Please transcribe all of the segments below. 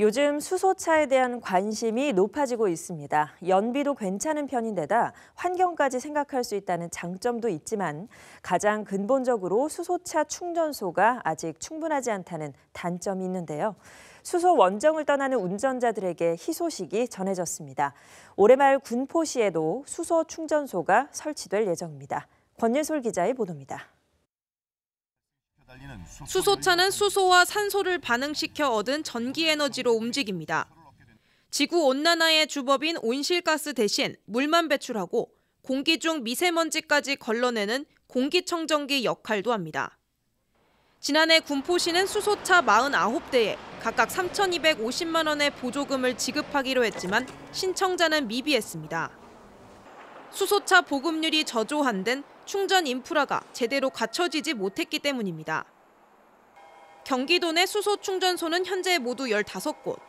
요즘 수소차에 대한 관심이 높아지고 있습니다. 연비도 괜찮은 편인데다 환경까지 생각할 수 있다는 장점도 있지만 가장 근본적으로 수소차 충전소가 아직 충분하지 않다는 단점이 있는데요. 수소 원정을 떠나는 운전자들에게 희소식이 전해졌습니다. 올해 말 군포시에도 수소 충전소가 설치될 예정입니다. 권예솔 기자의 보도입니다. 수소차는 수소와 산소를 반응시켜 얻은 전기 에너지로 움직입니다. 지구 온난화의 주법인 온실가스 대신 물만 배출하고 공기 중 미세먼지까지 걸러내는 공기청정기 역할도 합니다. 지난해 군포시는 수소차 49대에 각각 3,250만 원의 보조금을 지급하기로 했지만 신청자는 미비했습니다. 수소차 보급률이 저조한 등 충전 인프라가 제대로 갖춰지지 못했기 때문입니다. 경기도 내 수소 충전소는 현재 모두 15곳.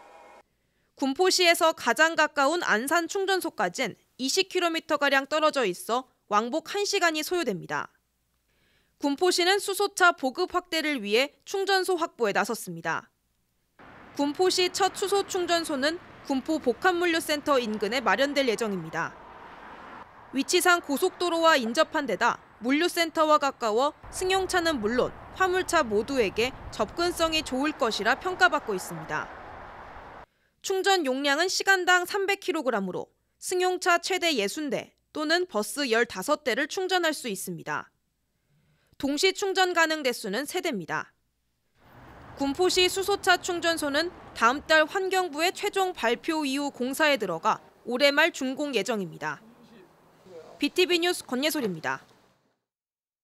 군포시에서 가장 가까운 안산 충전소까지는 20km가량 떨어져 있어 왕복 1시간이 소요됩니다. 군포시는 수소차 보급 확대를 위해 충전소 확보에 나섰습니다. 군포시 첫 수소 충전소는 군포 복합물류센터 인근에 마련될 예정입니다. 위치상 고속도로와 인접한 데다 물류센터와 가까워 승용차는 물론 화물차 모두에게 접근성이 좋을 것이라 평가받고 있습니다. 충전 용량은 시간당 300kg으로 승용차 최대 60대 또는 버스 15대를 충전할 수 있습니다. 동시 충전 가능 대수는 3대입니다. 군포시 수소차 충전소는 다음 달 환경부의 최종 발표 이후 공사에 들어가 올해 말 준공 예정입니다. BTV 뉴스 권예솔입니다.